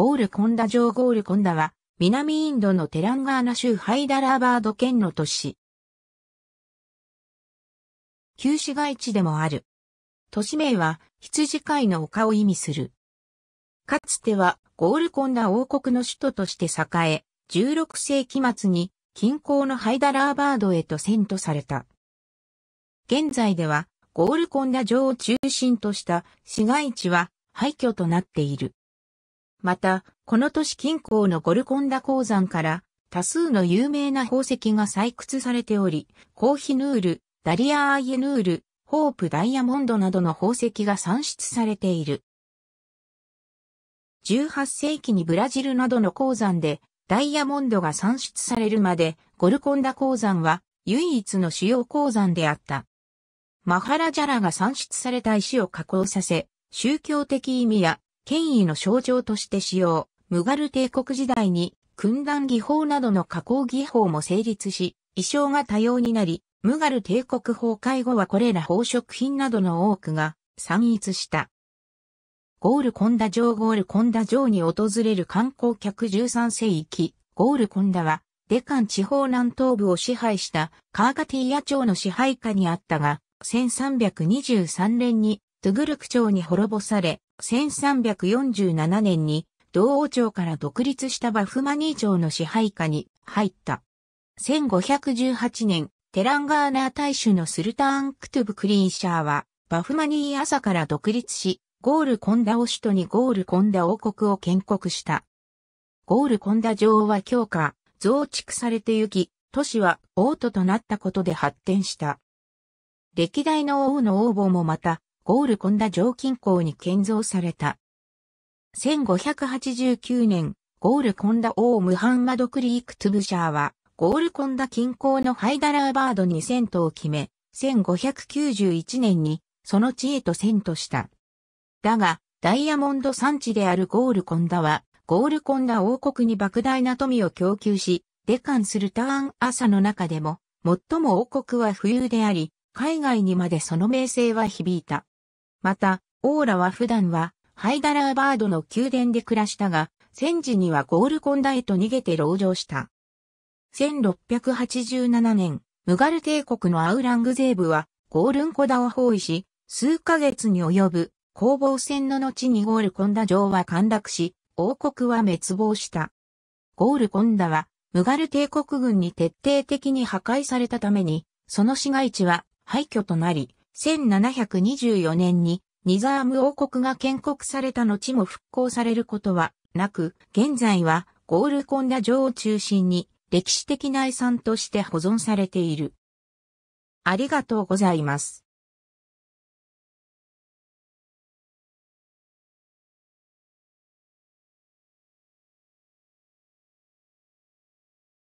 ゴールコンダ城ゴールコンダは、南インドのテランガーナ州ハイダラーバード県の都市。旧市街地でもある。都市名は、羊飼いの丘を意味する。かつては、ゴールコンダ王国の首都として栄え、16世紀末に、近郊のハイダラーバードへと遷都された。現在では、ゴールコンダ城を中心とした市街地は廃墟となっている。また、この都市近郊のゴルコンダ鉱山から多数の有名な宝石が採掘されており、コーヒヌール、ダリア・アイエヌール、ホープ・ダイヤモンドなどの宝石が産出されている。18世紀にブラジルなどの鉱山でダイヤモンドが産出されるまでゴルコンダ鉱山は唯一の主要鉱山であった。マハラジャラが産出された石を加工させ、宗教的意味や権威の象徴として使用、ムガル帝国時代に、訓断技法などの加工技法も成立し、衣装が多様になり、ムガル帝国崩壊後はこれら宝飾品などの多くが散逸した。ゴールコンダ城ゴールコンダ城に訪れる観光客13世紀、ゴールコンダは、デカン地方南東部を支配したカーガティーヤ朝の支配下にあったが、1323年にトゥグルク朝に滅ぼされ、1347年に同王朝から独立したバフマニー朝の支配下に入った。1518年、テランガーナー大主のスルターン・クトゥブ・クリーシャーは、バフマニー朝から独立し、ゴールコンダを首都にゴールコンダ王国を建国した。ゴールコンダ城は強化、増築されてゆき、都市は王都となったことで発展した。歴代の王の王母もまた、ゴールコンダ上近郊に建造された。1589年、ゴールコンダ王ムハンマド・クリーク・トゥブシャーは、ゴールコンダ近郊のハイダラーバードに遷都を決め、1591年にその地へと遷都した。だが、ダイヤモンド産地であるゴールコンダは、ゴールコンダ王国に莫大な富を供給し、デカンするターン朝の中でも、最も王国は富裕であり、海外にまでその名声は響いた。また、オーラは普段は、ハイダラーバードの宮殿で暮らしたが、戦時にはゴールコンダへと逃げて籠城した。1687年、ムガル帝国のアウラングゼーブは、ゴールンコダを包囲し、数ヶ月に及ぶ攻防戦の後にゴールコンダ城は陥落し、王国は滅亡した。ゴールコンダは、ムガル帝国軍に徹底的に破壊されたために、その市街地は廃墟となり、1724年にニザーム王国が建国された後も復興されることはなく、現在はゴールコンダ城を中心に歴史的な遺産として保存されている。ありがとうございます。